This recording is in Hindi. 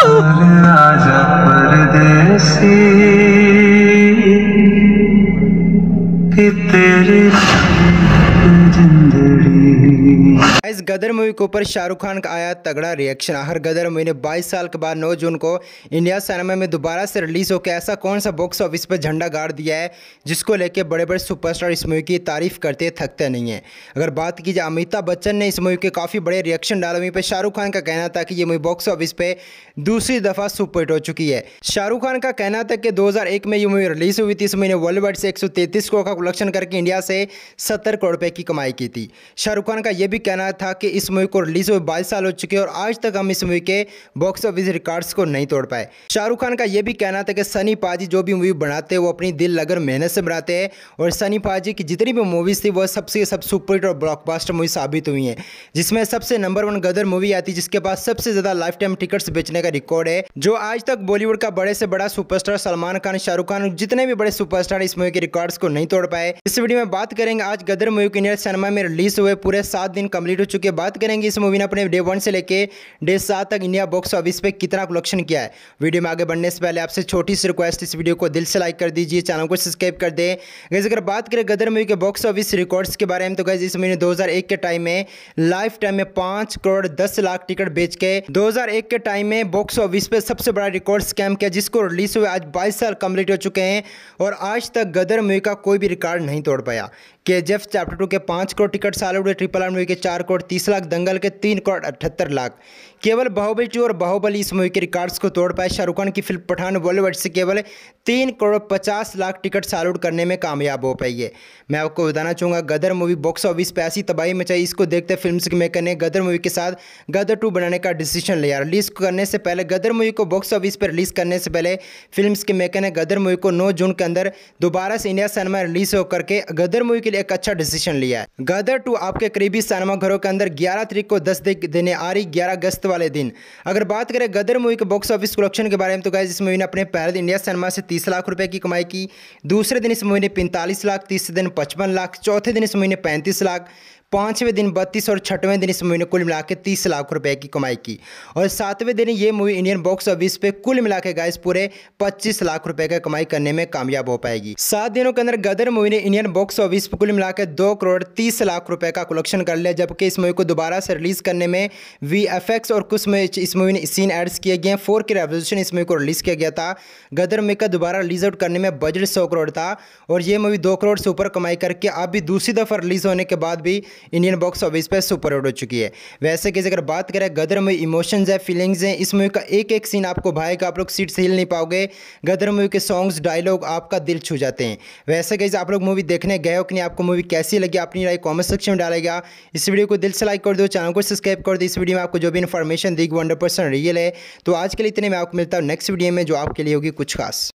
आजा परदेसी कि जिंदगी इस गदर मूवी के ऊपर शाहरुख खान का आया तगड़ा रिएक्शन हर गदर मूवी ने 22 साल के बाद 9 जून को इंडिया सिनेमा में दोबारा से रिलीज होकर ऐसा कौन सा बॉक्स ऑफिस पर झंडा गाड़ दिया है जिसको लेकर बड़े बड़े सुपरस्टार इस मूवी की तारीफ करते थकते नहीं है अगर बात की जाए अमिताभ बच्चन ने इस मूवी के काफ़ी बड़े रिएक्शन डाले हुए पर शाहरुख खान का कहना था कि ये मूवी बॉक्स ऑफिस पर दूसरी दफ़ा सुपरहिट हो चुकी है शाहरुख खान का कहना था कि दो में ये मूवी रिलीज हुई थी इस महीने वर्ल्ड वाइड से एक करोड़ का कलेक्शन करके इंडिया से सत्तर करोड़ रुपए की कमाई की थी शाहरुख खान का यह भी कहना था कि इस मूवी को रिलीज हुए बाईस साल हो चुके और आज तक हम इस मूवी के बॉक्स ऑफिस रिकॉर्ड्स को नहीं तोड़ पाए शाहरुख खान का यह भी कहना था कि सनी पाजी जो भी मूवी बनाते हैं वो अपनी दिल लगन मेहनत से बनाते हैं और सनी पाजी की जितनी भी मूवीज़ थी वह सबसे सब सुपरहिट और ब्लॉकबास्टर मूवी साबित हुई है जिसमें सबसे नंबर वन गदर मूवी आती जिसके पास सबसे ज़्यादा लाइफ टाइम टिकट बेचने का रिकॉर्ड है जो आज तक बॉलीवुड का बड़े से बड़ा सुपरस्टार सलमान खान शाहरुख खान जितने भी बड़े सुपरस्टार इस मूवी के रिकॉर्ड्स को नहीं तोड़ पाए इस वीडियो में बात करेंगे आज गदर मूवी के नियर सिनेमा में रिलीज हुए पूरे सात दिन कंप्लीट हो चुके हैं बात करेंगे इस मूवी ने अपने डे वन से लेके डे सात तक इंडिया बॉक्स ऑफिस पे कितना कलेक्शन किया है वीडियो में आगे बढ़ने से पहले आपसे छोटी सी रिक्वेस्ट इस वीडियो को दिल से लाइक कर दीजिए चैनल को सब्सक्राइब कर दें गैस अगर बात करें गदर मूवी के बॉक्स ऑफिस रिकॉर्ड्स के बारे में तो गैस इस मूवी ने दो के टाइम में लाइफ टाइम में पाँच करोड़ दस लाख टिकट बेच के दो के टाइम में बॉक्स ऑफिस पे सबसे बड़ा रिकॉर्ड स्कैम किया जिसको रिलीज हुए आज बाईस साल कंप्लीट हो चुके हैं और आज तक गदर मूवी का कोई भी रिकॉर्ड नहीं तोड़ पाया के जी चैप्टर टू के पाँच करोड़ टिकट साल उड़े ट्रिपल आर मूवी के चार करोड़ तीस लाख दंगल के तीन करोड़ अठहत्तर लाख केवल बाहुबली टू और बाहुबली इस मूवी के रिकॉर्ड्स को तोड़ पाए शाहरुख खान की फिल्म पठान बॉलीवुड से केवल तीन करोड़ पचास लाख टिकट साल उड़ करने में कामयाब हो पाई है मैं आपको बताना चाहूँगा गदर मूवी बॉक्स ऑफिस पर ऐसी तबाही मचाई इसको देखते फिल्म मेकर ने गदर मूवी के साथ गदर टू बनाने का डिसीजन लिया रिलीज करने से पहले गदर मूवी को बॉक्स ऑफिस पर रिलीज करने से पहले फिल्म के मेकर ने गदर मूवी को नौ जून के अंदर दोबारा से इंडिया सिनेमा रिलीज होकर के गदर मूवी के लिए एक अच्छा डिसीजन लिया है गदर टू आपके करीबी सिनेमा घरों के अंदर ग्यारह तारीख को दस देने आ रही ग्यारह अगस्त वाले दिन अगर बात करें गदर मूवी के बॉक्स ऑफिस कलेक्शन के बारे में तो गैस इस मूवी ने अपने पहले इंडिया सिनेमा से तीस लाख रुपये की कमाई की दूसरे दिन इस मूवी ने पैंतालीस लाख तीसरे दिन पचपन लाख चौथे दिन इस मूवी ने पैंतीस लाख पाँचवें दिन बत्तीस और छठवें दिन इस मूवी ने कुल मिला के तीस लाख रुपए की कमाई की और सातवें दिन ये मूवी इंडियन बॉक्स ऑफिस पे कुल मिला के गाइस पूरे पच्चीस लाख रुपए का कमाई करने में कामयाब हो पाएगी सात दिनों के अंदर गदर मूवी ने इंडियन बॉक्स ऑफिस पर कुल मिला के दो करोड़ तीस लाख रुपए का कलेक्शन कर लिया जबकि इस मूवी को दोबारा से रिलीज करने में वी और कुछ इस मूवी ने सीन एड्स किए गए फोर के रेवोल्यूशन इस मूवी को रिलीज किया गया था गदर मूवी का दोबारा रिलीज आउट करने में बजट सौ करोड़ था और ये मूवी दो करोड़ से ऊपर कमाई करके अब भी दूसरी दफ़ा रिलीज होने के बाद भी इंडियन बॉक्स ऑफिस पर सुपर हो चुकी है वैसे कि अगर बात करें गदर मूवी इमोशंस है फीलिंग्स हैं इस मूवी का एक एक सीन आपको भाएगा आप लोग सीट से हिल नहीं पाओगे गदर मूवी के सॉन्ग्स डायलॉग आपका दिल छू जाते हैं वैसे कैसे आप लोग मूवी देखने गए हो कि नहीं आपको मूवी कैसी लगी अपनी राय कॉमेंट सेक्शन में डालेगा इस वीडियो को दिल से लाइक कर दो चैनल को सब्सक्राइब कर दो इस वीडियो में आपको जो भी इन्फॉर्मेशन दी हंड्रेड रियल है तो आज के लिए इतने में आपको मिलता हूँ नेक्स्ट वीडियो में जो आपके लिए होगी कुछ खास